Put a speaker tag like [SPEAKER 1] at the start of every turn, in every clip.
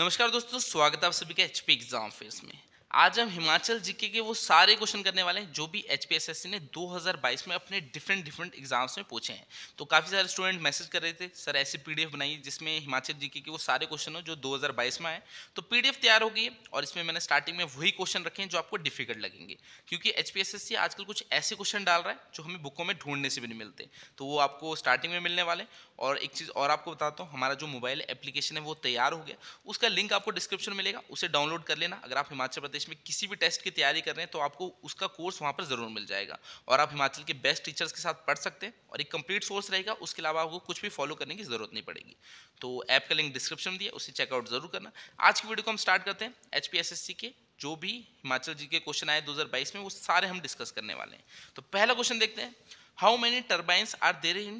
[SPEAKER 1] नमस्कार दोस्तों स्वागत है आप सभी के एचपी एग्जाम फेस में आज हम हिमाचल जीके के वो सारे क्वेश्चन करने वाले हैं जो भी एच ने 2022 में अपने डिफरेंट डिफरेंट एग्जाम्स में पूछे हैं तो काफ़ी सारे स्टूडेंट मैसेज कर रहे थे सर ऐसी पीडीएफ बनाइए जिसमें हिमाचल जीके के वो सारे क्वेश्चन हो जो 2022 में आए तो पीडीएफ तैयार हो गई और इसमें मैंने स्टार्टिंग में वही क्वेश्चन रखे हैं जो आपको डिफिकल्ट लगेंगे क्योंकि एच आजकल कुछ ऐसे क्वेश्चन डाल रहा है जो हमें बुकों में ढूंढने से भी नहीं मिलते तो वो आपको स्टार्टिंग में मिलने वाले और एक चीज़ और आपको बताता हूँ हमारा जो मोबाइल एप्लीकेशन है वो तैयार हो गया उसका लिंक आपको डिस्क्रिप्शन मिलेगा उसे डाउनलोड कर लेना अगर आप हिमाचल प्रदेश प्रदेश में किसी भी टेस्ट की तैयारी कर रहे हैं तो आपको उसका कोर्स वहाँ पर ज़रूर मिल जाएगा और आप हिमाचल के बेस्ट टीचर्स के साथ पढ़ सकते हैं और एक कंप्लीट सोर्स रहेगा उसके अलावा आपको कुछ भी फॉलो करने की ज़रूरत नहीं पड़ेगी तो ऐप का लिंक डिस्क्रिप्शन दिया उसे चेकआउट ज़रूर करना आज की वीडियो को हम स्टार्ट करते हैं एच के जो भी हिमाचल जी के क्वेश्चन आए 2022 में वो सारे हम डिस्कस करने वाले हैं तो पहला क्वेश्चन देखते हैं how many turbines are there in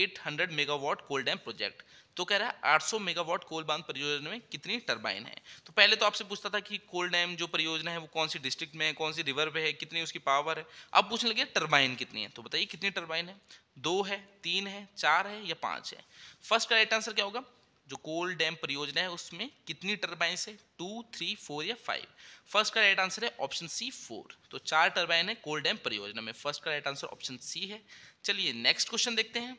[SPEAKER 1] 800 megawatt Kol dam project तो कह रहा है 800 मेगावाट कोल बांध परियोजना में कितनी टर्बाइन है तो पहले तो आपसे पूछता था कि कोल डैम जो परियोजना है वो कौन सी डिस्ट्रिक्ट में है कौन सी रिवर पे है कितनी उसकी पावर है अब पूछने लगे टर्बाइन कितनी है तो बताइए कितनी टर्बाइन है दो है तीन है चार है या पाँच है फर्स्ट का राइट आंसर क्या होगा जो कोल डैम परियोजना है उसमें कितनी टर्बाइन है टू थ्री फोर या फाइव फर्स्ट का राइट आंसर है ऑप्शन सी फोर तो चार टर्बाइन है कोल डैम परियोजना में फर्स्ट का राइट आंसर ऑप्शन सी है चलिए नेक्स्ट क्वेश्चन देखते हैं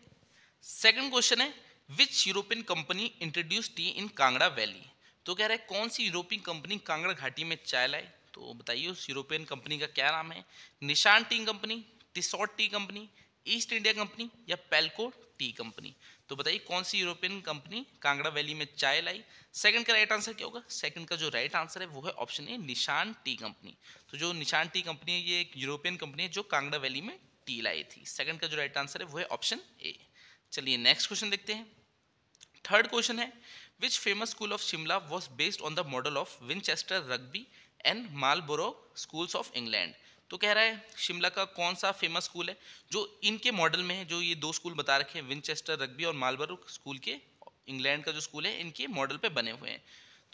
[SPEAKER 1] सेकंड क्वेश्चन है which European company introduce tea in Kangra valley तो कह रहे हैं कौन सी यूरोपियन कंपनी कांगड़ा घाटी में चाय लाई तो बताइए उस यूरोपियन कंपनी का क्या नाम है निशान tea company Tissot tea company East India company या पेल्को टी कंपनी तो बताइए कौन सी यूरोपियन कंपनी कांगड़ा वैली में चाय लाई सेकंड का राइट आंसर क्या होगा सेकंड का जो राइट आंसर है वो है ऑप्शन ए निशान टी कंपनी तो जो निशान टी कंपनी है ये एक यूरोपियन कंपनी है जो कांगड़ा वैली में टी लाई थी सेकंड का जो राइट आंसर है वो है ऑप्शन ए चलिए नेक्स्ट क्वेश्चन देखते हैं थर्ड क्वेश्चन है which famous school of Shimla was based on the model of Winchester rugby and Marlborough schools of England तो कह रहा है शिमला का कौन सा फेमस स्कूल है जो इनके मॉडल में है जो ये दो स्कूल बता रखे हैं विंचेस्टर रग्बी और मालबरो स्कूल के इंग्लैंड का जो स्कूल है इनके मॉडल पे बने हुए हैं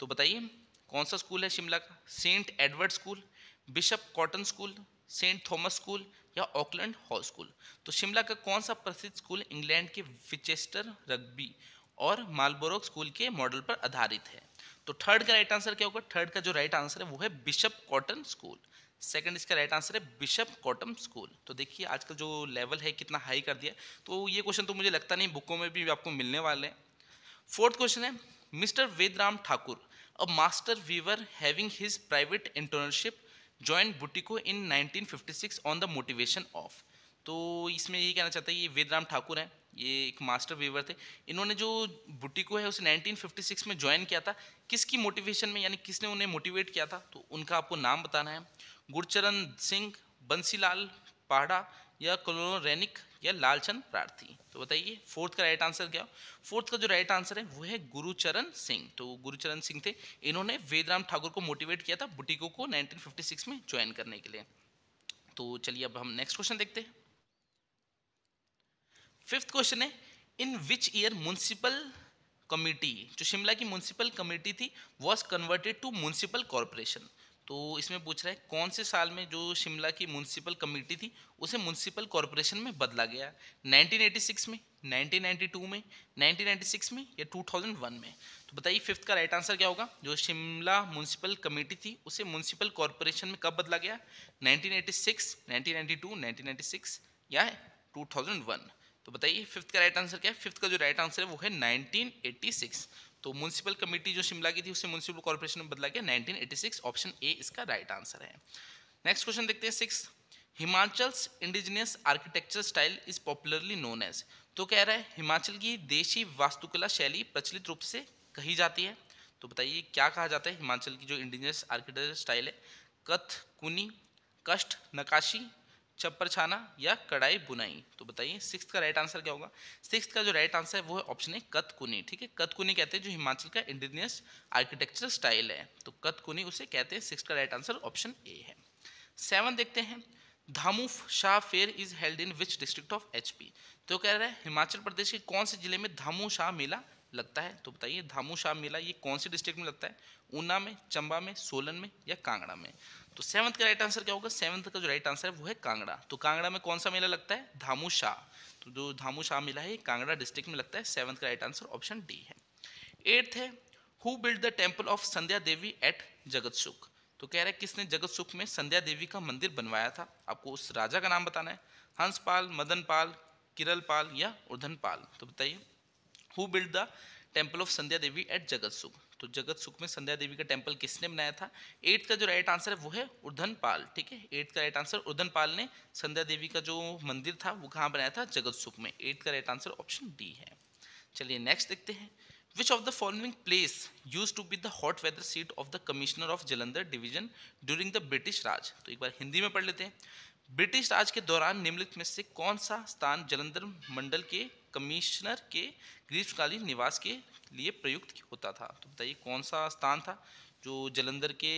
[SPEAKER 1] तो बताइए कौन सा स्कूल है शिमला का Saint Edward school Bishop Cotton school Saint Thomas school या ऑकलैंड हॉल स्कूल तो शिमला का कौन सा प्रसिद्ध स्कूल इंग्लैंड के विचेस्टर रग्बी और मालबोरो स्कूल के मॉडल पर आधारित है तो थर्ड का राइट आंसर क्या होगा थर्ड का जो राइट आंसर है वो है बिशप कॉटन स्कूल सेकंड इसका राइट आंसर है बिशप कॉटम स्कूल तो देखिए आजकल जो लेवल है कितना हाई कर दिया तो ये क्वेश्चन तो मुझे लगता नहीं बुकों में भी आपको मिलने वाले हैं फोर्थ क्वेश्चन है mister Vedram Thakur a master weaver having his private internship join Bhuttico in 1956 on the motivation of तो इसमें यही कहना चाहता है ये वेदराम ठाकुर हैं ये एक मास्टर वीवर थे इन्होंने जो बुटिको है उसे 1956 में ज्वाइन किया था किसकी मोटिवेशन में यानी किसने उन्हें मोटिवेट किया था तो उनका आपको नाम बताना है गुरचरण सिंह बंसीलाल पाड़ा या कलोरेनिक या लालचंद प्रार्थी बताइए फोर्थ का राइट आंसर क्या फोर्थ का जो राइट आंसर है वो है गुरुचरण सिंह तो गुरुचरण सिंह थे इन्होंने वेदराम ठाकुर को मोटिवेट किया था बुटीको को 1956 में ज्वाइन करने के लिए तो चलिए अब हम नेक्स्ट क्वेश्चन देखते हैं फिफ्थ क्वेश्चन है in which year municipal committee जो शिमला की म्यूनसिपल कमेटी थी was converted to municipal corporation तो इसमें पूछ रहा है कौन से साल में जो शिमला की म्यूनसिपल कमेटी थी उसे म्यूनसिपल कॉरपोरेशन में बदला गया 1986 में 1992 में 1996 में या 2001 में तो बताइए फिफ्थ का राइट आंसर क्या होगा जो शिमला म्यूनसिपल कमेटी थी उसे म्यूनसिपल कॉरपोरेशन में कब बदला गया 1986 1992 1996 या 2001 तो बताइए फिफ्थ का राइट आंसर क्या है फिफ्थ का जो राइट आंसर है वो है नाइनटीन तो म्यूनसिपल कमेटी जो शिमला की थी उसे म्यूनसिपल कॉर्पोरेशन में बदला गया 1986 ऑप्शन ए इसका राइट आंसर है नेक्स्ट क्वेश्चन देखते हैं six Himachal's indigenous architecture style is popularly known as तो कह रहा है हिमाचल की देशी वास्तुकला शैली प्रचलित रूप से कही जाती है तो बताइए क्या कहा जाता है हिमाचल की जो इंडिजिनियस आर्किटेक्चर स्टाइल है कथ कुनी कष्ट नकाशी छप्पर छाना या कढ़ाई बुनाई तो बताइए सिक्स का राइट आंसर क्या होगा सिक्स का जो राइट आंसर है वो है ऑप्शन ए कतकुनी ठीक है कतकुनी कहते हैं जो हिमाचल का इंडिजिनियस आर्किटेक्चर स्टाइल है तो कतकुनी उसे कहते हैं सिक्स का राइट आंसर ऑप्शन ए है सेवन देखते हैं Dhamu Shah fair is held in which district of HP तो कह रहे हैं हिमाचल प्रदेश के कौन से जिले में धामू शाह मेला लगता है तो बताइए धामू शाह मेला ये कौन से डिस्ट्रिक्ट में लगता है ऊना में चंबा में सोलन में या कांगड़ा में तो सेवंथ का राइट आंसर क्या होगा सेवंथ का जो राइट आंसर है वो है कांगड़ा तो कांगड़ा में कौन सा मेला लगता है धामू शाह तो जो धामू शाह मेला है कांगड़ा डिस्ट्रिक्ट में लगता है सेवंथ का राइट आंसर ऑप्शन डी है एट्थ है who build the temple of Sandhya Devi at Jagat Sukh तो कह रहा है किसने जगत सुख में संध्या देवी का मंदिर बनवाया था आपको उस राजा का नाम बताना है हंसपाल मदनपाल किरलपाल या उर्धनपाल तो बताइए who build the temple of Sandhya Devi at Jagat Sukh तो जगत सुख में संध्या देवी का टेम्पल किसने बनाया था एट्थ का जो राइट आंसर है वो है उधन पाल ठीक है एट्थ का राइट आंसर उधन पाल ने संध्या देवी का जो मंदिर था वो कहाँ बनाया था जगत सुख में एट्थ का राइट आंसर ऑप्शन डी है चलिए नेक्स्ट देखते हैं which of the following place use to be the hot weather seat of the commissioner of Jalandhar division during the British Raj तो एक बार हिंदी में पढ़ लेते हैं ब्रिटिश राज के दौरान निम्नलिखित में से कौन सा स्थान जलंधर मंडल के कमिश्नर के ग्रीष्मकालीन निवास के लिए प्रयुक्त होता था तो बताइए कौन सा स्थान था जो जलंधर के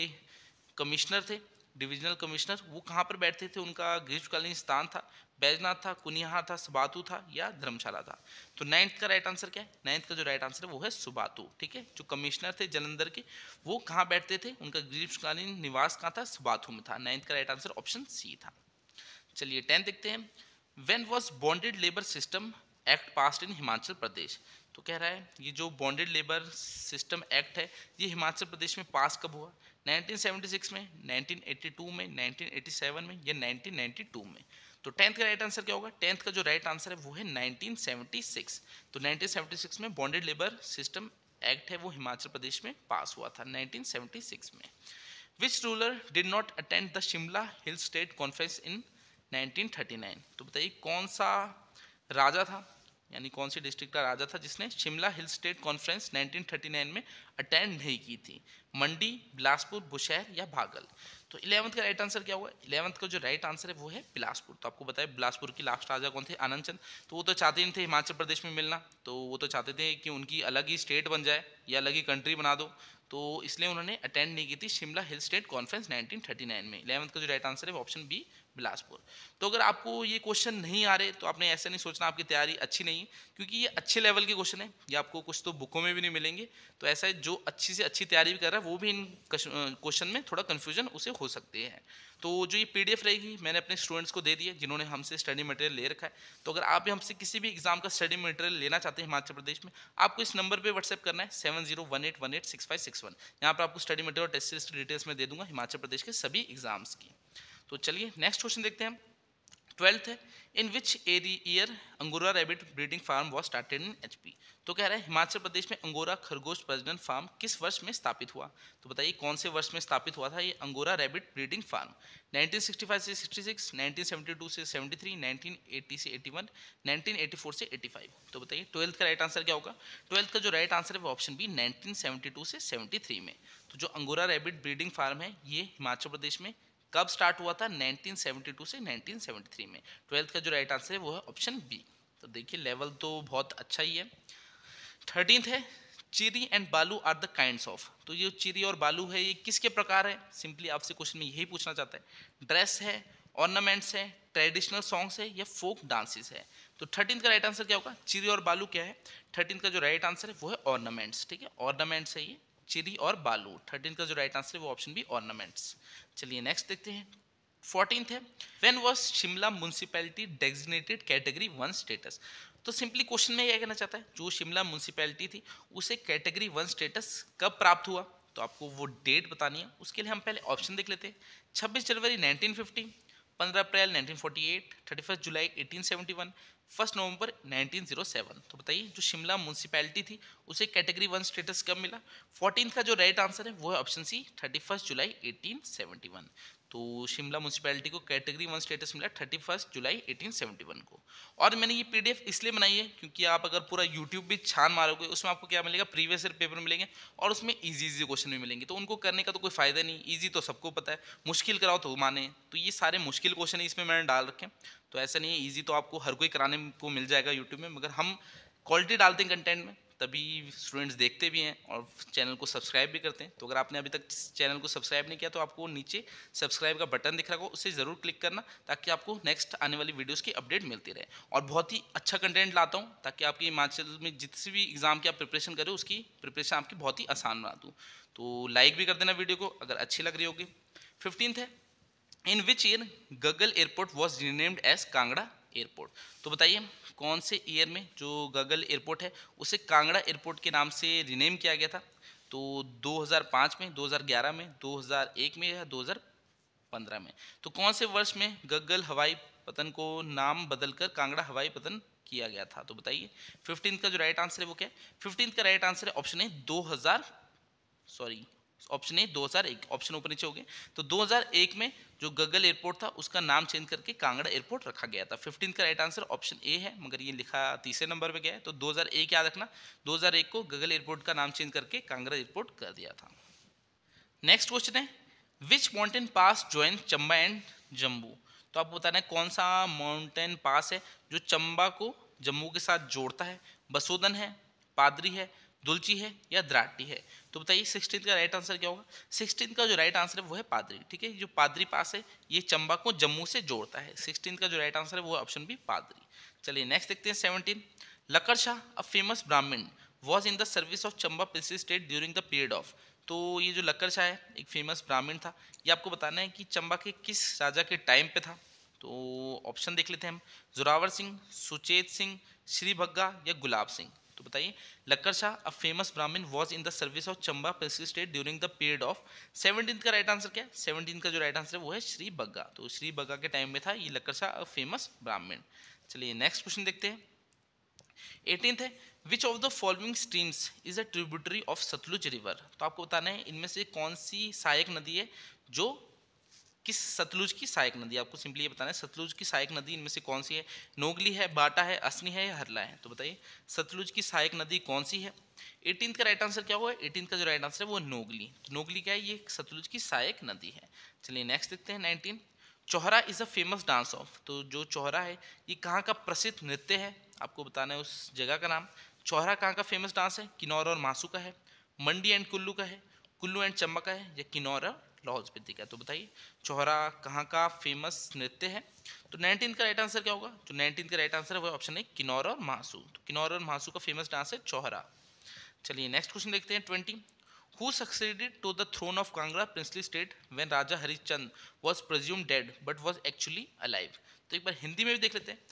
[SPEAKER 1] कमिश्नर थे डिविजनल कमिश्नर वो कहाँ पर बैठते थे उनका ग्रीष्मकालीन स्थान था बैजनाथ था कुनिहार था सुबातु था या धर्मशाला था तो नाइन्थ का राइट आंसर क्या है नाइन्थ का जो राइट आंसर है वो है सुबातु ठीक है जो कमिश्नर थे जलंधर के वो कहाँ बैठते थे उनका ग्रीष्मकालीन निवास कहाँ था सुबातु में था नाइन्थ का राइट आंसर ऑप्शन सी था चलिए टेंथ देखते हैं when was bonded labour system act pass in Himachal Pradesh तो कह रहा है ये जो बॉन्डेड लेबर सिस्टम एक्ट है ये हिमाचल प्रदेश में पास कब हुआ 1976 में 1982 में 1987 में या 1992 में तो टेंथ का राइट आंसर क्या होगा टेंथ का जो राइट आंसर है वो है 1976 तो 1976 में बॉन्डेड लेबर सिस्टम एक्ट है वो हिमाचल प्रदेश में पास हुआ था 1976 में which ruler did not attend the Shimla hill state conference in 1939 तो बताइए कौन सा राजा था यानी कौन सी डिस्ट्रिक्ट का राजा था जिसने शिमला हिल स्टेट कॉन्फ्रेंस 1939 में अटेंड नहीं की थी मंडी बिलासपुर बुशहर या भागल तो इलेवंथ का राइट आंसर क्या हुआ इलेवंथ का जो राइट आंसर है वो है बिलासपुर तो आपको बताया बिलासपुर की लास्ट राजा कौन थे आनंद चंद तो वो तो चाहते नहीं थे हिमाचल प्रदेश में मिलना तो वो तो चाहते थे कि उनकी अलग ही स्टेट बन जाए या अलग ही कंट्री बना दो तो इसलिए उन्होंने अटेंड नहीं की थी शिमला हिल स्टेट कॉन्फ्रेंस 1939 में इलेवंथ का जो राइट आंसर है ऑप्शन बी बिलासपुर तो अगर आपको ये क्वेश्चन नहीं आ रहे तो आपने ऐसा नहीं सोचना आपकी तैयारी अच्छी नहीं है क्योंकि ये अच्छे लेवल के क्वेश्चन है ये आपको कुछ तो बुकों में भी नहीं मिलेंगे तो ऐसा है जो अच्छी से अच्छी तैयारी भी कर रहा है वो भी इन क्वेश्चन में थोड़ा कन्फ्यूजन उसे हो सकते हैं तो जो ये पी रहेगी मैंने अपने स्टूडेंट्स को दे दिए जिन्होंने हमसे स्टडी मटेरियल ले रखा है तो अगर आप भी हमसे किसी भी एग्जाम का स्टडी मटेरियल लेना चाहते हैं हिमाचल प्रदेश में आपको इस नंबर पर व्हाट्सअप करना है seven zero one eight one eight six five six one यहाँ पर आपको स्टडी मटेरियल टेस्ट डिटेल्स में दे दूंगा हिमाचल प्रदेश के सभी एग्जाम्स की तो चलिए नेक्स्ट क्वेश्चन देखते हैं ट्वेल्थ है इन विच एरी year Angora rabbit breeding farm was started in H तो कह रहा है हिमाचल प्रदेश में अंगोरा खरगोश प्रजनन फार्म किस वर्ष में स्थापित हुआ तो बताइए कौन से वर्ष में स्थापित हुआ था ये अंगोरा रैबिट ब्रीडिंग फार्म 1965 से 66, 1972 से 73, 1980 से 81, 1984 से 85 तो बताइए ट्वेल्थ का राइट आंसर क्या होगा ट्वेल्थ का जो राइट आंसर है वो ऑप्शन बी 1972 से 73 में तो जो अंगोरा रैबिट ब्रीडिंग फार्म है ये हिमाचल प्रदेश में कब स्टार्ट हुआ था 1972 से 1973 में ट्वेल्थ का जो राइट आंसर है वो है ऑप्शन बी तो देखिए लेवल तो बहुत अच्छा ही है थर्टींथ है Chiri and Balu are the kind of तो ये चिरी और बालू है ये किसके प्रकार है सिंपली आपसे क्वेश्चन में यही पूछना चाहता है ड्रेस है ऑर्नामेंट्स है ट्रेडिशनल सॉन्ग्स है या फोक डांसेस है तो थर्टीन का राइट आंसर क्या होगा चिरी और बालू क्या है थर्टीन का जो राइट आंसर है वो है ऑर्नामेंट्स ठीक है ऑर्नामेंट्स है ये चिरी और बालू थर्टीन का जो राइट आंसर है वो ऑप्शन बी ऑर्नामेंट्स चलिए नेक्स्ट देखते हैं फोर्टीन है when was Shimla municipality designated category one status तो सिंपली क्वेश्चन में यह कहना चाहता है जो शिमला म्यूनसिपैलिटी थी उसे कैटेगरी वन स्टेटस कब प्राप्त हुआ तो आपको वो डेट बतानी है उसके लिए हम पहले ऑप्शन देख लेते हैं 26 जनवरी 1950, 15 अप्रैल 1948, 31 जुलाई 1871, फर्स्ट नवंबर 1907 तो बताइए जो शिमला म्यूनसिपैलिटी थी उसे कैटेगरी वन स्टेटस कब मिला फोर्टीन का जो राइट आंसर है वो है option C thirty first July 1871 तो शिमला म्यूनसिपैलिटी को कैटेगरी वन स्टेटस मिला थर्टी फर्स्ट जुलाई 1871 को और मैंने ये पीडीएफ इसलिए बनाई है क्योंकि आप अगर पूरा यूट्यूब भी छान मारोगे उसमें आपको क्या मिलेगा प्रीवियस ईयर पेपर मिलेंगे और उसमें ईजी ईजी क्वेश्चन भी मिलेंगे तो उनको करने का तो कोई फ़ायदा नहीं ईजी तो सबको पता है मुश्किल कराओ तो माने तो ये सारे मुश्किल क्वेश्चन इसमें मैंने डाल रखे तो ऐसा नहीं है ईजी तो आपको हर कोई कराने को मिल जाएगा यूट्यूब में मगर हम क्वालिटी डालते हैं कंटेंट में तभी स्टूडेंट्स देखते भी हैं और चैनल को सब्सक्राइब भी करते हैं तो अगर आपने अभी तक चैनल को सब्सक्राइब नहीं किया तो आपको नीचे सब्सक्राइब का बटन दिख रहा होगा उसे ज़रूर क्लिक करना ताकि आपको नेक्स्ट आने वाली वीडियोज़ की अपडेट मिलती रहे और बहुत ही अच्छा कंटेंट लाता हूँ ताकि आपकी हिमाचल में जितनी भी एग्ज़ाम की आप प्रिपरेशन करें उसकी प्रिपरेशन आपकी बहुत ही आसान बना दूँ तो लाइक भी कर देना वीडियो को अगर अच्छी लग रही होगी फिफ्टीन है in which year Gaggal airport was renamed as Kangra airport तो बताइए कौन से ईयर में जो गगल एयरपोर्ट है उसे कांगड़ा एयरपोर्ट के नाम से रिनेम किया गया था तो 2005 में 2011 में 2001 में या 2015 में तो कौन से वर्ष में गगल हवाई पतन को नाम बदलकर कांगड़ा हवाई पतन किया गया था तो बताइए फिफ्टींथ का जो राइट आंसर है वो क्या है फिफ्टींथ का राइट आंसर है ऑप्शन है 2000 सॉरी ऑप्शन ए 2001 ऑप्शन ऊपर नीचे हो गए तो 2001 में जो गगल एयरपोर्ट था उसका नाम चेंज करके कांगड़ा एयरपोर्ट रखा गया था फिफ्टीन का राइट आंसर ऑप्शन ए है मगर ये लिखा तीसरे नंबर में गया है तो 2001 याद रखना 2001 को गगल एयरपोर्ट का नाम चेंज करके कांगड़ा एयरपोर्ट कर दिया था नेक्स्ट क्वेश्चन है which mountain pass join Chamba and Jammu तो आप बताना है कौन सा माउंटेन पास है जो चंबा को जम्मू के साथ जोड़ता है बसोदन है पादरी है दुलची है या द्राटी है तो बताइए सिक्सटीन का राइट आंसर क्या होगा सिक्सटीन का जो राइट आंसर है वो है पादरी ठीक है जो पादरी पास है ये चंबा को जम्मू से जोड़ता है सिक्सटीन का जो राइट आंसर है वो ऑप्शन बी पादरी चलिए नेक्स्ट देखते हैं seventeen Lakkar Shah a famous Brahmin was in the service of Chamba prince state during the period of तो ये जो लकर शाह है एक फेमस ब्राह्मण था ये आपको बताना है कि चंबा के किस राजा के टाइम पे था तो ऑप्शन देख लेते हैं हम जोरावर सिंह सुचेत सिंह श्री भग्गा या गुलाब सिंह तो बताइए Lakkar Shah a famous Brahmin was in the service of Chamba princely state during the period of seventeen का राइट आंसर क्या है सेवनटीन का जो राइट आंसर है वो है श्री बग्गा तो श्री बग्गा के टाइम में था ये लक्कर शाह अ फेमस ब्राह्मण चलिए नेक्स्ट क्वेश्चन देखते हैं एटीन है which of the following streams is a tributary of Sutlej river तो आपको बताना है इनमें से कौन सी सहायक नदी है जो किस सतलुज की सहायक नदी आपको सिंपली ये बताना है सतलुज की सहायक नदी इनमें से कौन सी है नोगली है बाटा है असनी है या हरला है तो बताइए सतलुज की सहायक नदी कौन सी है एटीन का राइट आंसर क्या हुआ एटीन का जो राइट आंसर है वो नोगली तो नोगली क्या है ये सतलुज की सहायक नदी है चलिए नेक्स्ट देखते हैं nineteen Chauhara is a famous dance of तो जो चौहरा है ये कहाँ का प्रसिद्ध नृत्य है आपको बताना है उस जगह का नाम चौहरा कहाँ का फेमस डांस है किन्नौर और मासू का है मंडी एंड कुल्लू का है कुल्लू एंड चंबा का है या किन्नौर और लाहौल स्पीति का तो बताइए चौहरा कहाँ का फेमस नृत्य है तो नाइनटीन का राइट आंसर क्या होगा जो तो नाइनटीन का राइट आंसर है वो ऑप्शन है किन्नौर और महासू तो किन्नौर और महासू का फेमस डांस है चौहरा चलिए नेक्स्ट क्वेश्चन देखते हैं twenty who succeeded to the throne of Kangra princely state when Raja Harishchand was presume dead but was actually alive तो एक बार हिंदी में भी देख लेते हैं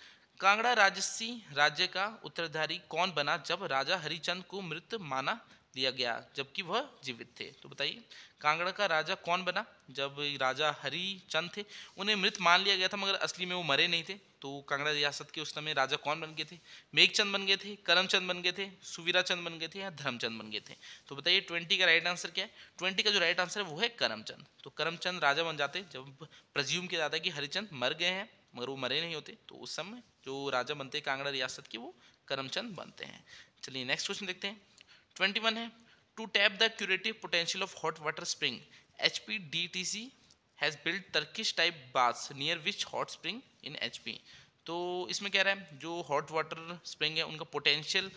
[SPEAKER 1] कांगड़ा राजसी राज्य का उत्तराधारी कौन बना जब राजा हरिचंद को मृत माना दिया गया जबकि वह जीवित थे तो बताइए कांगड़ा का राजा कौन बना जब राजा हरिचंद थे उन्हें मृत मान लिया गया था मगर असली में वो मरे नहीं थे तो कांगड़ा रियासत के उस समय राजा कौन बन गए थे मेघचंद बन गए थे करमचंद बन गए थे सुवीराचंद बन गए थे या धर्मचंद बन गए थे तो बताइए ट्वेंटी का राइट आंसर क्या है ट्वेंटी का जो राइट आंसर है वो है करमचंद तो करमचंद राजा बन जाते जब प्रज्यूम किया जाता है कि हरिचंद मर गए हैं मगर वो मरे नहीं होते तो उस समय जो राजा बनते कांगड़ा रियासत के वो करमचंद बनते हैं चलिए नेक्स्ट क्वेश्चन देखते हैं ट्वेंटी वन है to tap the curative potential of hot water spring H P D T C has build Turkish type baths near which hot spring in H P तो इसमें कह रहा है जो हॉट वाटर स्प्रिंग है उनका potential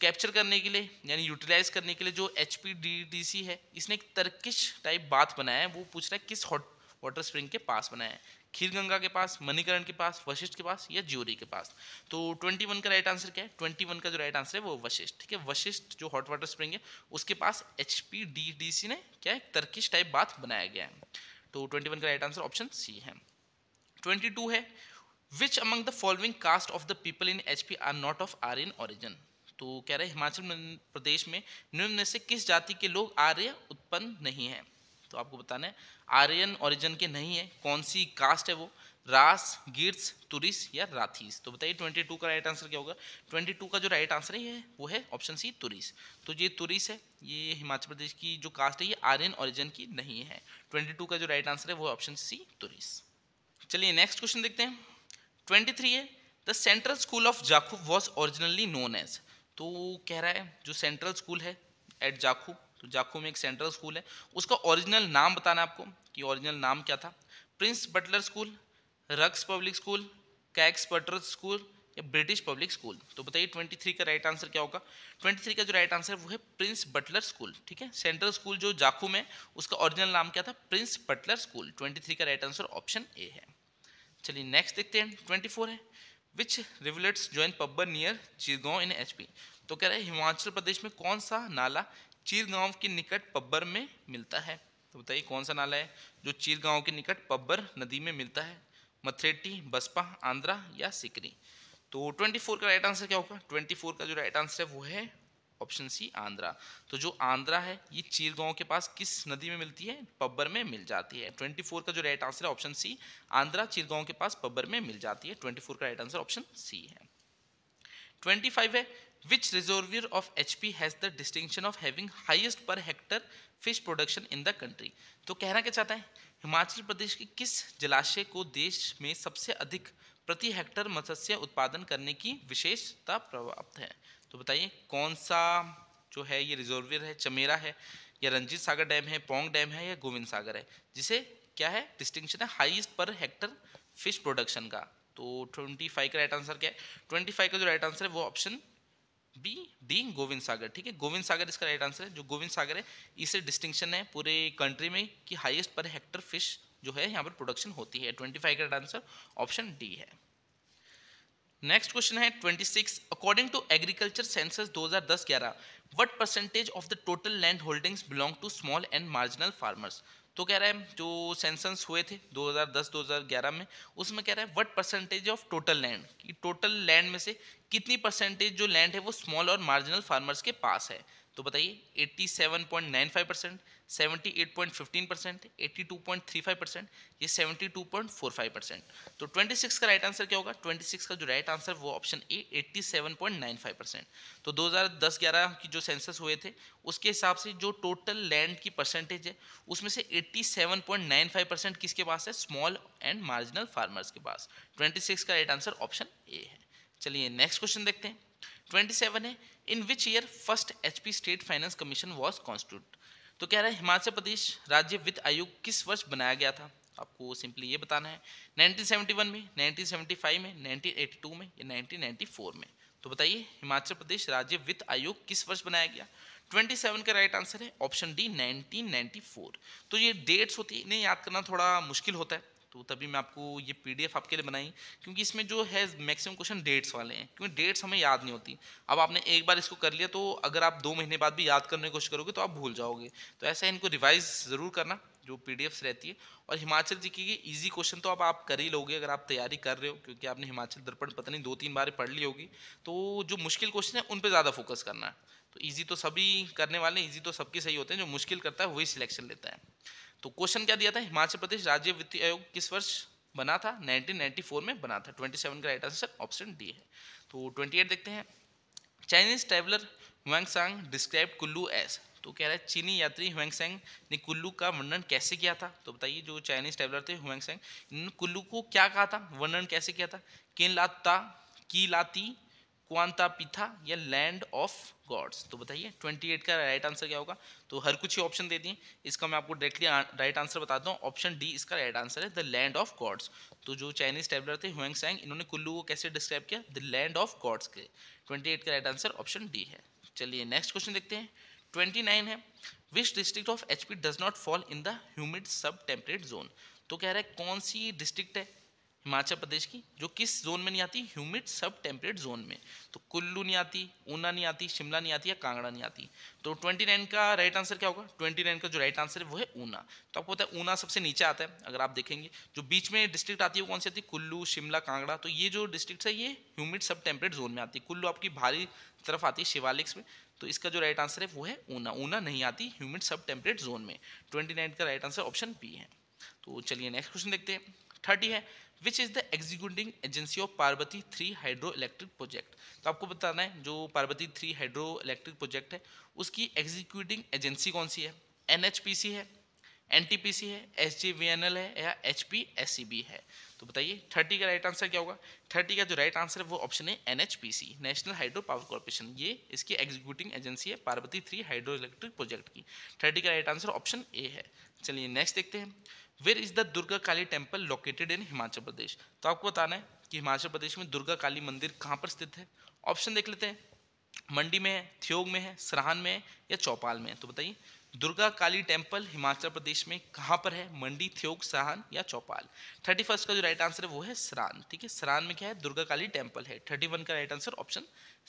[SPEAKER 1] capture करने के लिए यानी यूटिलाइज करने के लिए जो H P D T C है इसने एक तर्किश टाइप बात बनाया है वो पूछ रहा है किस हॉट वाटर स्प्रिंग के पास बनाया है खीर गंगा के पास मणिकरण के पास वशिष्ठ के पास या ज्योरी के पास तो ट्वेंटी वन का राइट आंसर क्या है ट्वेंटी वन का जो राइट आंसर है वो वशिष्ठ ठीक है वशिष्ठ जो हॉट वाटर स्प्रिंग है उसके पास एच पी ने क्या है तर्किश टाइप बाथ बनाया गया है तो ट्वेंटी वन का राइट आंसर ऑप्शन सी है ट्वेंटी टू है which among the following caste of the people in H P are not of are in origin तो कह रहे हिमाचल प्रदेश में निम्न से किस जाति के लोग आर्य उत्पन्न नहीं है तो आपको बताना है आर्यन ओरिजिन के नहीं है कौन सी कास्ट है वो रास गिर्स तुरिस या राथीस तो बताइए ट्वेंटी टू का राइट आंसर क्या होगा ट्वेंटी टू का जो राइट आंसर है वो है ऑप्शन सी तुरिस तो ये तुरिस है ये हिमाचल प्रदेश की जो कास्ट है ये आर्यन ओरिजिन की नहीं है ट्वेंटी टू का जो राइट आंसर है वो ऑप्शन सी तुरिस चलिए नेक्स्ट क्वेश्चन देखते हैं ट्वेंटी थ्री है the central school of Jakhu was originally known as तो कह रहा है जो सेंट्रल स्कूल है एट जाखू तो जाखू में एक सेंट्रल स्कूल है उसका ओरिजिनल नाम बताना आपको कि ओरिजिनल नाम क्या था प्रिंस बटलर स्कूल रक्स पब्लिक स्कूल कैक्स बटर स्कूल या ब्रिटिश पब्लिक स्कूल तो बताइए 23 का राइट आंसर क्या होगा 23 का जो राइट आंसर है वो है प्रिंस बटलर स्कूल ठीक है सेंट्रल स्कूल जो जाखू में उसका ओरिजिनल नाम क्या था प्रिंस बटलर स्कूल 23 का राइट आंसर ऑप्शन ए है चलिए नेक्स्ट देखते हैं 24 है which rivulets join Pabbar near Chirgaon in H तो कह रहे हैं हिमाचल प्रदेश में कौन सा नाला चीर गांव के निकट पब्बर में मिलता है तो बताइए कौन सा नाला है जो चीर गांव के निकट पब्बर नदी में मिलता है मथरेटी बसपा आंध्रा या सिकरी तो 24 का राइट आंसर क्या होगा 24 का जो राइट आंसर है वो है ऑप्शन सी आंध्रा तो जो आंध्रा है ये चीर गांव के पास किस नदी में मिलती है पब्बर में मिल जाती है 24 का जो राइट आंसर है ऑप्शन सी आंध्रा चीर गांव के पास पब्बर में मिल जाती है 24 का राइट आंसर ऑप्शन सी है 25 है which reservoir of HP has the distinction of having highest per hectare fish production in the country तो कहना क्या चाहता है हिमाचल प्रदेश के किस जलाशय को देश में सबसे अधिक प्रति हेक्टर मत्स्य उत्पादन करने की विशेषता प्राप्त है तो बताइए कौन सा जो है ये रिजर्वियर है चमेरा है या रंजीत सागर डैम है पोंग डैम है या गोविंद सागर है जिसे क्या है डिस्टिंक्शन है highest per hectare fish production का तो 25 का राइट आंसर क्या है 25 का जो राइट आंसर है वो option B D Gobind Sagar ठीक है गोविंद सागर इसका राइट आंसर है जो गोविंद सागर है इसे डिस्टिंक्शन है पूरे कंट्री में कि हाईएस्ट पर हेक्टर फिश जो है यहाँ पर प्रोडक्शन होती है ट्वेंटी फाइव का राइट आंसर ऑप्शन डी है नेक्स्ट क्वेश्चन है twenty six according to agriculture census दो हजार दस ग्यारह what percentage of the total land holdings belong to small and marginal farmers तो कह रहा है जो सेंसन्स हुए थे 2010-2011 में उसमें कह रहा है what percentage of total land कि टोटल लैंड में से कितनी परसेंटेज जो लैंड है वो स्मॉल और मार्जिनल फार्मर्स के पास है तो बताइए 87.95 परसेंट 78.15 परसेंट एट्टी परसेंट ये 72.45 परसेंट तो 26 का राइट आंसर क्या होगा 26 का जो राइट आंसर वो ऑप्शन ए 87.95 परसेंट तो 2010-11 की जो सेंसस हुए थे उसके हिसाब से जो टोटल लैंड की परसेंटेज है उसमें से 87.95 परसेंट किसके पास है स्मॉल एंड मार्जिनल फार्मर्स के पास 26 का राइट आंसर ऑप्शन ए है चलिए नेक्स्ट क्वेश्चन देखते हैं 27 है in which year first HP state finance commission was constitute तो कह रहे हैं हिमाचल प्रदेश राज्य वित्त आयोग किस वर्ष बनाया गया था आपको सिंपली ये बताना है 1971 में 1975 में 1982 में या 1994 में तो बताइए हिमाचल प्रदेश राज्य वित्त आयोग किस वर्ष बनाया गया 27 का राइट आंसर है ऑप्शन डी 1994 तो ये डेट्स होती है इन्हें याद करना थोड़ा मुश्किल होता है तो तभी मैं आपको ये पीडीएफ आपके लिए बनाई क्योंकि इसमें जो है मैक्सिमम क्वेश्चन डेट्स वाले हैं क्योंकि डेट्स हमें याद नहीं होती अब आपने एक बार इसको कर लिया तो अगर आप दो महीने बाद भी याद करने की कोशिश करोगे तो आप भूल जाओगे तो ऐसा इनको रिवाइज ज़रूर करना जो पी रहती है और हिमाचल जी की ईजी क्वेश्चन तो आप आप कर ही लोगे अगर आप तैयारी कर रहे हो क्योंकि आपने हिमाचल दर्पण पता नहीं दो तीन बार पढ़ ली होगी तो जो मुश्किल क्वेश्चन है उन पर ज़्यादा फोकस करना है तो ईजी तो सभी करने वाले ईजी तो सबके सही होते हैं जो मुश्किल करता है वही सिलेक्शन लेता है तो क्वेश्चन क्या दिया था हिमाचल प्रदेश राज्य वित्तीय आयोग किस वर्ष बना था 1994 में बना था 27 का राइट आंसर ऑप्शन डी है तो 28 देखते हैं Chinese traveller Xuanzang describe Kullu as तो कह रहा है चीनी यात्री हुएंगसेंग ने कुल्लू का वर्णन कैसे किया था तो बताइए जो चाइनीज ट्रेवलर थे हुएंगसेंग इन्होंने कुल्लू को क्या कहा था वर्णन कैसे किया था किन लाता की लाती क्वांता पिथा या लैंड ऑफ गॉड्स तो बताइए 28 का राइट आंसर क्या होगा तो हर कुछ ही ऑप्शन दे दिए इसका मैं आपको डायरेक्टली राइट आंसर बताता हूँ ऑप्शन डी इसका राइट आंसर है द लैंड ऑफ गॉड्स तो जो चाइनीज टेबलर थे हुएंग सैंग इन्होंने कुल्लू को कैसे डिस्क्राइब किया द लैंड ऑफ गॉड्स के ट्वेंटी का राइट आंसर ऑप्शन डी है चलिए नेक्स्ट क्वेश्चन देखते हैं 29 है which district of H does not fall in the humid sub temperate zone तो कह रहा है कौन सी डिस्ट्रिक्ट है हिमाचल प्रदेश की जो किस जोन में नहीं आती ह्यूमिड सब टेम्परेट जोन में तो कुल्लू नहीं आती ऊना नहीं आती शिमला नहीं आती या कांगड़ा नहीं आती तो 29 का राइट आंसर क्या होगा 29 का जो राइट आंसर है वो है ऊना तो आपको पता है ऊना सबसे नीचे आता है अगर आप देखेंगे जो बीच में डिस्ट्रिक्ट आती है वो कौन सी आती है कुल्लू शिमला कांगड़ा तो ये जो डिस्ट्रिक्ट है ये ह्यूमिड सब टेम्परेट जोन में आती है कुल्लू आपकी भारी तरफ आती है शिवालिक्स में तो इसका जो राइट आंसर है वो है ऊना ऊना नहीं आती ह्यूमिड सब टेम्परेट जोन में ट्वेंटी का राइट आंसर ऑप्शन पी है तो चलिए नेक्स्ट क्वेश्चन देखते हैं थर्टी है which is the executing agency of Parvati three hydro electric project तो आपको बताना है जो Parvati three hydro electric project है उसकी एग्जीक्यूटिंग एजेंसी कौन सी है एन है एन है एस है या एच e है तो बताइए थर्टी का राइट आंसर क्या होगा थर्टी का जो राइट आंसर है वो ऑप्शन है N national hydro power corporation ये इसकी एग्जीक्यूटिंग एजेंसी है Parvati three hydro electric project की थर्टी का राइट आंसर ऑप्शन ए है चलिए नेक्स्ट देखते हैं where is the Durga Kali temple located in Himachal Pradesh तो आपको बताना है कि हिमाचल प्रदेश में दुर्गा काली मंदिर कहाँ पर स्थित है ऑप्शन देख लेते हैं मंडी में है थ्योग में है सराहन में है या चौपाल में है तो बताइए दुर्गा काली टेम्पल हिमाचल प्रदेश में कहाँ पर है मंडी थ्योग सराहन या चौपाल थर्टी फर्स्ट का जो राइट आंसर है वो है सरान ठीक है सरान में क्या है दुर्गा काली टेम्पल है थर्टी वन का राइट आंसर ऑप्शन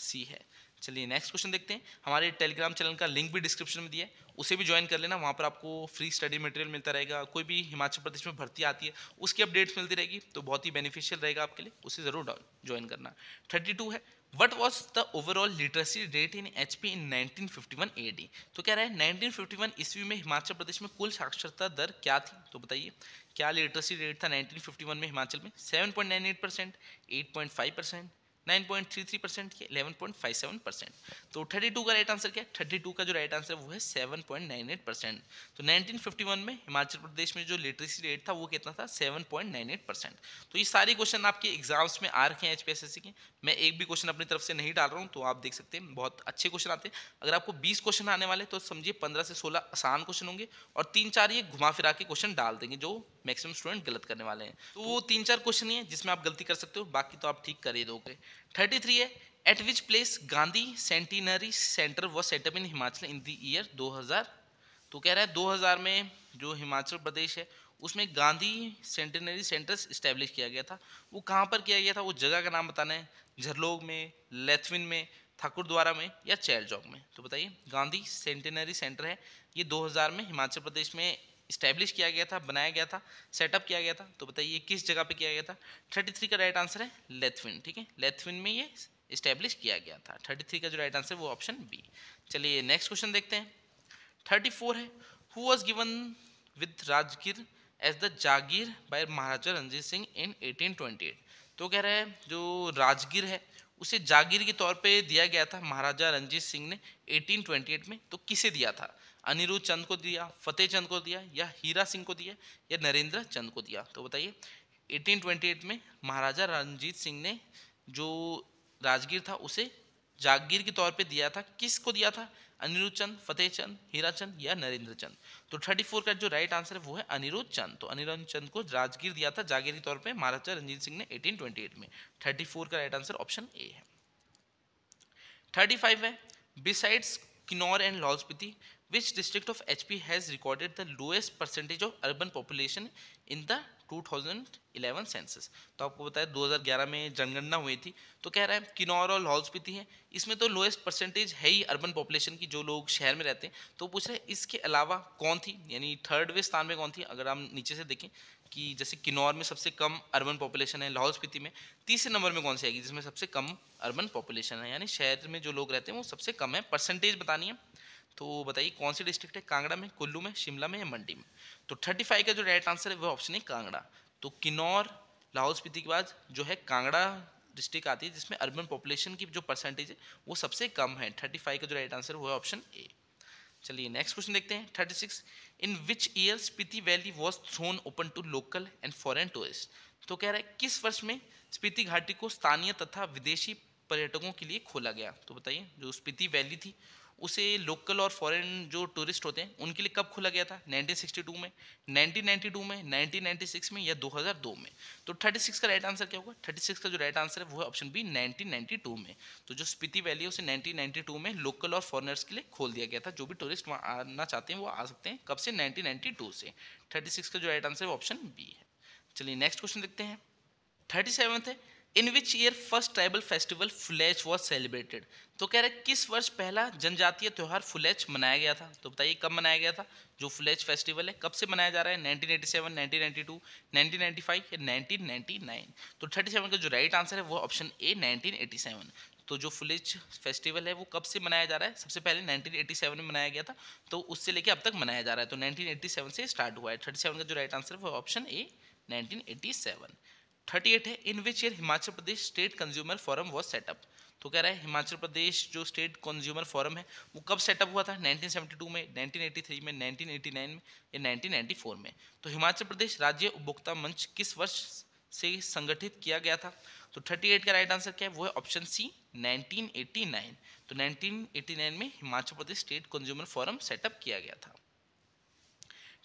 [SPEAKER 1] सी है चलिए नेक्स्ट क्वेश्चन देखते हैं हमारे टेलीग्राम चैनल का लिंक भी डिस्क्रिप्शन में दिया है उसे भी ज्वाइन कर लेना वहाँ पर आपको फ्री स्टडी मटेरियल मिलता रहेगा कोई भी हिमाचल प्रदेश में भर्ती आती है उसकी अपडेट्स मिलती रहेगी तो बहुत ही बेनिफिशियल रहेगा आपके लिए उसे ज़रूर ज्वाइन करना थर्टी टू है what was the overall literacy rate in H P in nineteen fifty one A D तो कह रहा है नाइनटीन फिफ्टी वन ईस्वी में हिमाचल प्रदेश में कुल साक्षरता दर क्या थी तो बताइए क्या लिटरेसी रेट था नाइनटीन फिफ्टी वन में हिमाचल में seven point nine eight percent eight point five percent 9.33 percent की 11.57 परसेंट तो 32 का राइट आंसर क्या है 32 का जो राइट आंसर वो है 7.98 परसेंट तो 1951 में हिमाचल प्रदेश में जो लिटरेसी रेट था वो कितना था 7.98 परसेंट तो ये सारे क्वेश्चन आपके एग्जाम्स में आ रखे हैं एच के मैं एक भी क्वेश्चन अपनी तरफ से नहीं डाल रहा हूँ तो आप देख सकते हैं बहुत अच्छे क्वेश्चन आते हैं अगर आपको बीस क्वेश्चन आने वाले तो समझिए पंद्रह से सोलह आसान क्वेश्चन होंगे और तीन चार ये घुमा फिरा के क्वेश्चन डाल देंगे जो मैक्सिमम स्टूडेंट गलत करने वाले हैं तो वो तीन चार क्वेश्चन है जिसमें आप गलती कर सकते हो बाकी तो आप ठीक कर ही दोगे थर्टी थ्री है at which place Gandhi centenary centre was set up in Himachal in the year 2000 तो कह रहा है 2000 में जो हिमाचल प्रदेश है उसमें गांधी सेंटिनरी सेंटर इस्टेब्लिश किया गया था वो कहाँ पर किया गया था वो जगह का नाम बताना है झरलोग में लेथविन में ठाकुर द्वारा में या चैल चौक में तो बताइए गांधी सेंटिनरी सेंटर है ये 2000 में हिमाचल प्रदेश में इस्टेब्लिश किया गया था बनाया गया था सेटअप किया गया था तो बताइए किस जगह पे किया गया था 33 का राइट आंसर है लेथविन ठीक है लेथविन में ये इस्टेब्लिश किया गया था 33 का जो राइट आंसर है वो ऑप्शन बी चलिए नेक्स्ट क्वेश्चन देखते हैं 34 है who was given with Rajgir as the jagir by Maharaja Ranjit Singh in eighteen तो कह रहे हैं जो राजगीर है उसे जागीर के तौर पे दिया गया था महाराजा रंजीत सिंह ने 1828 में तो किसे दिया था अनिरुद्ध चंद को दिया फतेह चंद को दिया या हीरा सिंह को दिया या नरेंद्र चंद को दिया तो बताइए 1828 में महाराजा रणजीत सिंह ने जो राजगीर था उसे जागीर के तौर पे दिया था किस को दिया था अनिरुद्ध चंद फतेह चंद हीरा चंद या नरेंद्र चंद तो 34 का जो राइट आंसर है वो है अनिरुद्ध चंद तो अनिरुद्ध चंद को राजगीर दिया था जागीर के तौर पर महाराजा रंजीत सिंह ने एटीन में थर्टी का राइट आंसर ऑप्शन ए है 35 है besides Kinnaur and Lahaul Spiti which district of HP has recorded the lowest percentage of urban population in the 2011 census तो आपको बताया 2011 में जनगणना हुई थी तो कह रहा है किन्नौर और लाहौल स्पीति है इसमें तो लोएस्ट परसेंटेज है ही अर्बन पॉपुलेशन की जो लोग शहर में रहते हैं तो पूछ रहे हैं इसके अलावा कौन थी यानी थर्डवे स्थान में कौन थी अगर हम नीचे से देखें कि जैसे किन्नौर में सबसे कम अर्बन पॉपुलेशन है लाहौल स्पीति में तीसरे नंबर में कौन सी आएगी जिसमें सबसे कम अर्बन पॉपुलेशन है यानी शहर में जो लोग रहते हैं वो सबसे कम है परसेंटेज बतानी है तो बताइए कौन सी डिस्ट्रिक्ट है कांगड़ा में कुल्लू में शिमला में या मंडी में तो थर्टी फाइव का जो राइट आंसर है वह ऑप्शन है कांगड़ा तो किन्नौर लाहौल स्पीति के बाद जो है कांगड़ा डिस्ट्रिक्ट आती है जिसमें अर्बन पॉपुलेशन की जो परसेंटेज है वो सबसे कम है थर्टी फाइव का जो राइट आंसर वो है ऑप्शन ए चलिए नेक्स्ट क्वेश्चन देखते हैं thirty six in which year Spiti valley was thrown open to local and foreign tourist तो कह रहा है किस वर्ष में स्पीति घाटी को स्थानीय तथा विदेशी पर्यटकों के लिए खोला गया तो बताइए जो स्पीति वैली थी उसे लोकल और फॉरेन जो टूरिस्ट होते हैं उनके लिए कब खोला गया था 1962 में 1992 में 1996 में या 2002 में तो 36 का राइट आंसर क्या होगा 36 का जो राइट आंसर है वो है ऑप्शन बी 1992 में तो जो स्पीति वैली है उसे 1992 में लोकल और फॉरनर्स के लिए खोल दिया गया था जो भी टूरिस्ट वहाँ आना चाहते हैं वो आ सकते हैं कब से नाइनटीन से थर्टी का जो राइट आंसर है ऑप्शन बी है चलिए नेक्स्ट क्वेश्चन देखते हैं थर्टी है in which year first tribal festival Phulaich was celebrated तो कह रहे किस वर्ष पहला जनजातीय त्यौहार फुलैच मनाया गया था तो बताइए कब मनाया गया था जो फुलैच फेस्टिवल है कब से मनाया जा रहा है 1987, 1992, 1995 या 1999 तो 37 का जो राइट आंसर है वो ऑप्शन ए 1987 तो जो फुलेज फेस्टिवल है वो कब से मनाया जा रहा है सबसे पहले 1987 में मनाया गया था तो उससे लेके अब तक मनाया जा रहा है तो नाइनटीन से स्टार्ट हुआ है थर्टी का जो राइट आंसर है वो option A nineteen thirty eight है in which year Himachal Pradesh state consumer forum was set up तो कह रहा है हिमाचल प्रदेश जो स्टेट कंज्यूमर फोरम है वो कब सेटअप हुआ था 1972 में 1983 में 1989 में या 1994 में तो हिमाचल प्रदेश राज्य उपभोक्ता मंच किस वर्ष से संगठित किया गया था तो 38 का राइट आंसर क्या है वो है ऑप्शन सी 1989 तो 1989 में Himachal Pradesh state consumer forum set up किया गया था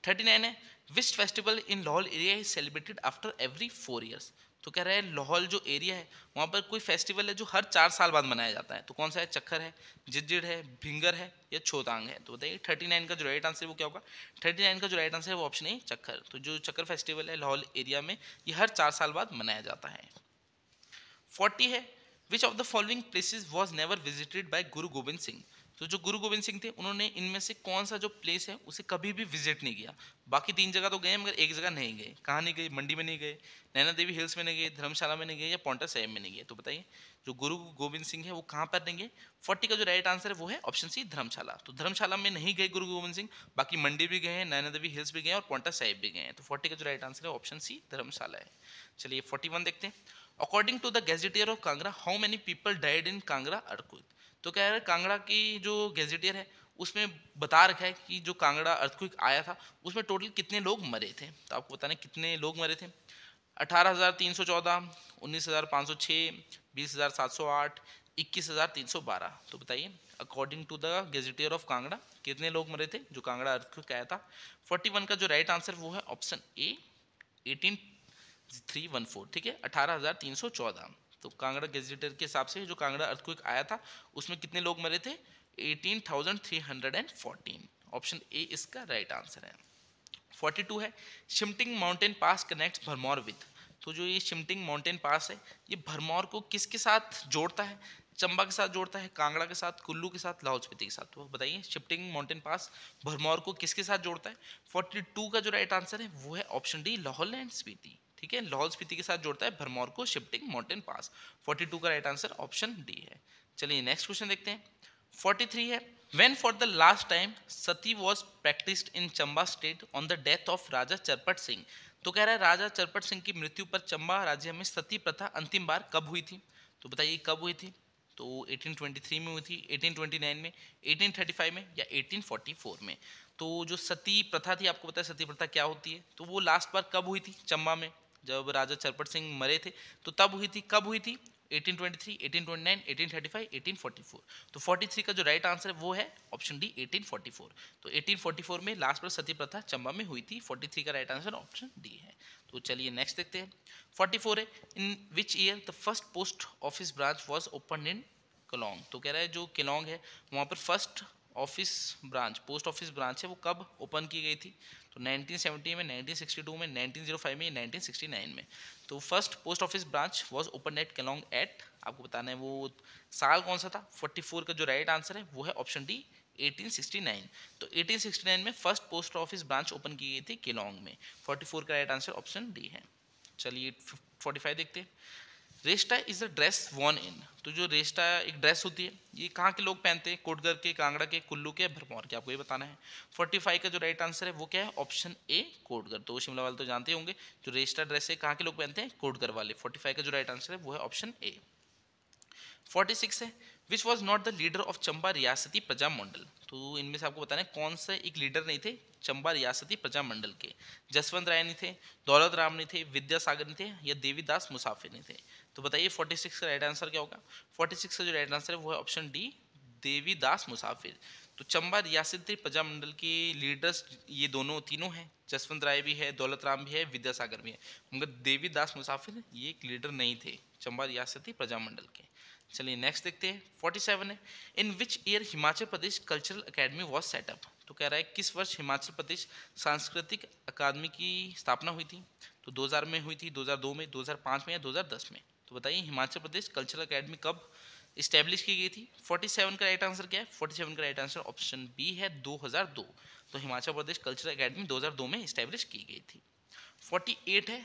[SPEAKER 1] थर्टी नाइन है Vist festival in Lahaul area is celebrated after every four years तो कह रहा है लाहौल जो एरिया है वहाँ पर कोई फेस्टिवल है जो हर चार साल बाद मनाया जाता है तो कौन सा है चक्कर है जिजिड़ है भिंगर है या छोतांग है तो बताइए थर्टी नाइन का जो राइट आंसर है वो क्या होगा थर्टी नाइन का जो राइट आंसर है वो ऑप्शन है चक्कर तो जो चक्कर फेस्टिवल है लाहौल एरिया में ये हर चार साल बाद मनाया जाता है फोर्टी है which of the following places was never visited by Guru Gobind Singh तो जो गुरु गोविंद सिंह थे उन्होंने इनमें से कौन सा जो प्लेस है उसे कभी भी विजिट नहीं किया बाकी तीन जगह तो गए मगर एक जगह नहीं गए कहाँ नहीं गए मंडी में नहीं गए नैना देवी हिल्स में नहीं गए धर्मशाला में नहीं गए या पोंटा साहिब में नहीं गए तो बताइए जो गुरु गोविंद सिंह है वो कहाँ पर गए फोर्टी का जो राइट आंसर है वो है ऑप्शन सी धर्मशाला तो धर्मशाला में नहीं गए गुरु गोविंद सिंह बाकी मंडी भी गए हैं नैना देवी हिल्स भी गए और पोंटा साहब भी गए तो फोर्टी का जो राइट आंसर है ऑप्शन सी धर्मशाला है चलिए फोर्टी देखते हैं according to the gazetteer of Kangra how many people died in Kangra अर्कुद तो कह रहे कांगड़ा की जो गेजेटियर है उसमें बता रखा है कि जो कांगड़ा अर्थक्विक आया था उसमें टोटल कितने लोग मरे थे तो आपको बताने कितने लोग मरे थे अठारह हज़ार तीन सौ चौदह उन्नीस हज़ार पाँच सौ छः बीस हज़ार सात सौ आठ इक्कीस हज़ार तीन सौ बारह तो बताइए according to the gazetteer of Kangra कितने लोग मरे थे जो कांगड़ा अर्थक्विक आया था फोर्टी वन का जो राइट आंसर वो है option A eighteen three one four ठीक है अठारह हज़ार तीन सौ चौदह तो कांगड़ा गेजिटर के हिसाब से जो कांगड़ा अर्थक्विक आया था उसमें कितने लोग मरे थे 18,314 ऑप्शन ए इसका राइट आंसर है 42 है शिमटिंग mountain pass connect Bharmour with तो जो ये शिमटिंग माउंटेन पास है ये भरमौर को किसके साथ जोड़ता है चंबा के साथ जोड़ता है कांगड़ा के साथ कुल्लू के साथ लाहौल स्पीति के साथ तो बताइए शिफ्टिंग माउंटेन पास भरमौर को किसके साथ जोड़ता है 42 का जो राइट आंसर है वो है option D Lahaul and Spiti ठीक है लाहौल स्पीति के साथ जोड़ता है भरमौर को शिफ्टिंग माउंटेन पास 42 का राइट आंसर ऑप्शन डी है चलिए नेक्स्ट क्वेश्चन देखते हैं 43 है when for the last time sati was practiced in Chamba state on the death of Raja Charpat Singh तो कह रहा है राजा चरपट सिंह की मृत्यु पर चंबा राज्य में सती प्रथा अंतिम बार कब हुई थी तो बताइए कब हुई थी तो 1823 में हुई थी 1829 में 1835 में या 1844 में तो जो सती प्रथा थी आपको पता है सती प्रथा क्या होती है तो वो लास्ट बार कब हुई थी चंबा में जब राजा चरपट सिंह मरे थे तो तब हुई थी कब हुई थी 1823, 1829, 1835, 1844. तो 43 का जो राइट आंसर है वो है ऑप्शन डी 1844. तो 1844 में लास्ट पर सती प्रथा चंबा में हुई थी 43 का राइट आंसर ऑप्शन डी है तो चलिए नेक्स्ट देखते हैं 44 है in which year the first post office branch was open in Keylong तो कह रहा है जो किलोंग है वहाँ पर first office branch post office branch है वो कब ओपन की गई थी तो 1970 में 1962 में 1905 में 1969 में तो first post office branch was open at Keylong at आपको बताना है वो साल कौन सा था 44 का जो राइट आंसर है वो है ऑप्शन डी 1869 तो 1869 में first post office branch open की गई थी केलोंग में 44 का राइट आंसर ऑप्शन डी है चलिए 45 देखते हैं Resta is a dress worn in तो जो रेस्टा एक ड्रेस होती है ये कहाँ के लोग पहनते हैं कोटगर के कांगड़ा के कुल्लू के भरमौर के आपको ये बताना है फोर्टी फाइव का जो राइट आंसर है वो क्या है ऑप्शन ए कोटगर तो शिमला वाले तो जानते होंगे जो रेस्टा ड्रेस है कहाँ के लोग पहनते हैं कोटगर वाले फोर्टी फाइव का जो राइट आंसर है वो है ऑप्शन ए फोर्टी सिक्स है which was not the leader of Chamba Riyasati Praja मंडल तो इनमें से आपको बताना है कौन सा एक लीडर नहीं थे चंबा रियासती प्रजा मंडल के जसवंत राय नहीं थे दौलत राम नहीं थे विद्यासागर नहीं थे या देवीदास मुसाफिर नहीं थे तो बताइए 46 का राइट आंसर क्या होगा 46 का जो राइट आंसर है वो है ऑप्शन डी देवीदास मुसाफिर तो चंबा प्रजा प्रजामंडल के लीडर्स ये दोनों तीनों हैं जसवंत राय भी है दौलत राम भी है विद्यासागर भी है मगर देवीदास मुसाफिर ये एक लीडर नहीं थे चंबा रियासती प्रजामंडल के चलिए नेक्स्ट देखते हैं 47 है in which year Himachal Pradesh cultural academy was set up तो कह रहा है किस वर्ष हिमाचल प्रदेश सांस्कृतिक अकादमी की स्थापना हुई थी तो 2000 में हुई थी 2002 में 2005 में या 2010 में तो बताइए हिमाचल प्रदेश कल्चरल अकेडमी कब इस्टेब्लिश की गई थी 47 का राइट आंसर क्या है 47 का राइट आंसर ऑप्शन बी है 2002 तो हिमाचल प्रदेश कल्चरल अकेडमी 2002 में इस्टेब्लिश की गई थी 48 है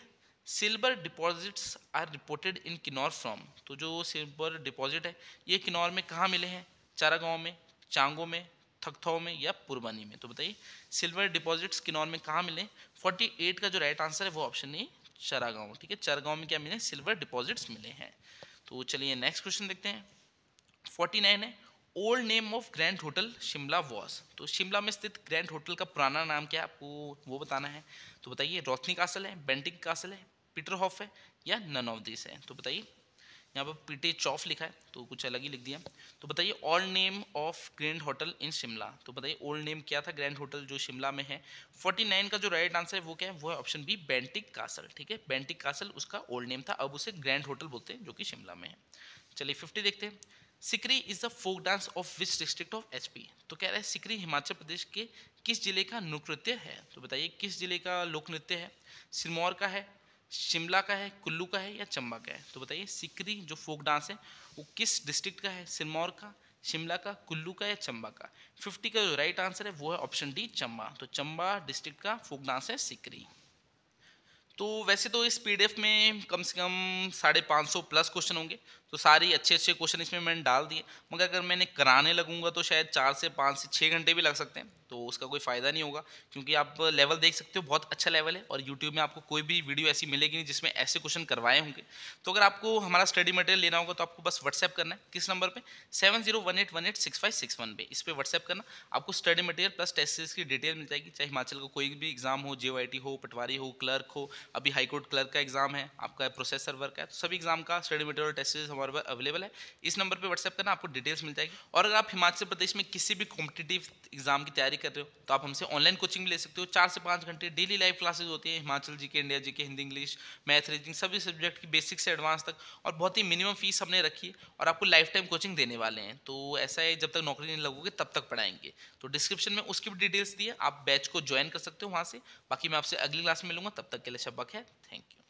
[SPEAKER 1] silver deposits are reported in Kinnaur from तो जो सिल्वर डिपॉजिट है ये किन्नौर में कहाँ मिले हैं चारा गाँव में चांगो में थकथौ में या पुरबानी में तो बताइए सिल्वर डिपॉजिट्स किन्नौर में कहाँ मिले 48 का जो राइट आंसर है वो ऑप्शन नहीं चरागांव ठीक है चरागांव में क्या मिले सिल्वर डिपॉजिट्स मिले हैं तो चलिए नेक्स्ट क्वेश्चन देखते हैं फोर्टी नाइन है old name of grand hotel Shimla was तो शिमला में स्थित ग्रैंड होटल का पुराना नाम क्या है आपको वो बताना है तो बताइए रोथनी कासल है बेंटिक कासल है पीटर हॉफ है या नन ऑफ दिस है तो बताइए यहाँ पर टी चौफ लिखा है तो कुछ अलग ही लिख दिया तो बताइए old name of grand hotel in Shimla तो बताइए ओल्ड नेम क्या था ग्रैंड होटल जो शिमला में है 49 का जो राइट आंसर है वो क्या है वो है ऑप्शन बी बेंटिक कासल ठीक है बेंटिक कासल उसका ओल्ड नेम था अब उसे ग्रैंड होटल बोलते हैं जो कि शिमला में है चलिए फिफ्टी देखते हैं Sikri is the folk dance of which district of H P तो कह रहा है सिकरी हिमाचल प्रदेश के किस जिले का नोक नृत्य है तो बताइए किस जिले का लोक नृत्य है सिरमौर का है शिमला का है कुल्लू का है या चंबा का है तो बताइए सिकरी जो फोक डांस है वो किस डिस्ट्रिक्ट का है सिरमौर का शिमला का कुल्लू का या चंबा का फिफ्टी का जो राइट आंसर है वो है ऑप्शन डी चंबा तो चंबा डिस्ट्रिक्ट का फोक डांस है सिकरी तो वैसे तो इस पीडीएफ में कम से कम साढ़े पाँच सौ प्लस क्वेश्चन होंगे तो सारे अच्छे अच्छे क्वेश्चन इसमें मैंने डाल दिए मगर अगर मैंने कराने लगूंगा तो शायद चार से पाँच से छः घंटे भी लग सकते हैं तो उसका कोई फ़ायदा नहीं होगा क्योंकि आप लेवल देख सकते हो बहुत अच्छा लेवल है और यूट्यूब में आपको कोई भी वीडियो ऐसी मिलेगी नहीं जिसमें ऐसे क्वेश्चन करवाए होंगे तो अगर आपको हमारा स्टडी मटेरियल लेना होगा तो आपको बस व्हाट्सएप करना है किस नंबर पर seven zero one eight one eight six five six one पे इस पर व्हाट्सएप करना आपको study material plus test series की डिटेल मिल जाएगी चाहे हिमाचल का कोई भी एग्जाम हो जे हो पटवारी हो क्लर्क हो अभी हाईकोर्ट क्लर्क का एग्जाम है आपका प्रोसेसर वर्क का है तो सभी एग्जाम का स्टडी मटेरियल टेस्ट हमारे पास अवेलेबल है इस नंबर पर व्हाट्सएप करना आपको डिटेल्स मिल जाएगी और अगर आप हिमाचल प्रदेश में किसी भी कॉम्पिटेटिव एग्जाम की तैयारी कर रहे हो तो आप हमसे ऑनलाइन कोचिंग ले सकते हो चार से पाँच घंटे डेली लाइव क्लासेज होती है हिमाचल जी के India G K Hindi English math reasoning सभी सब्जेक्ट की बेसिक से एडवांस तक और बहुत ही मिनिमम फीस हमने रखी है और आपको लाइफ टाइम कोचिंग देने वाले हैं तो ऐसा है जब तक नौकरी नहीं लगोगे तब तक पढ़ाएंगे तो डिस्क्रिप्शन में उसकी भी डिटेल्स दी है आप बैच को ज्वाइन कर सकते हो वहाँ से बाकी मैं आपसे अगली क्लास में मिलूंगा तब तक के लिए Thank you.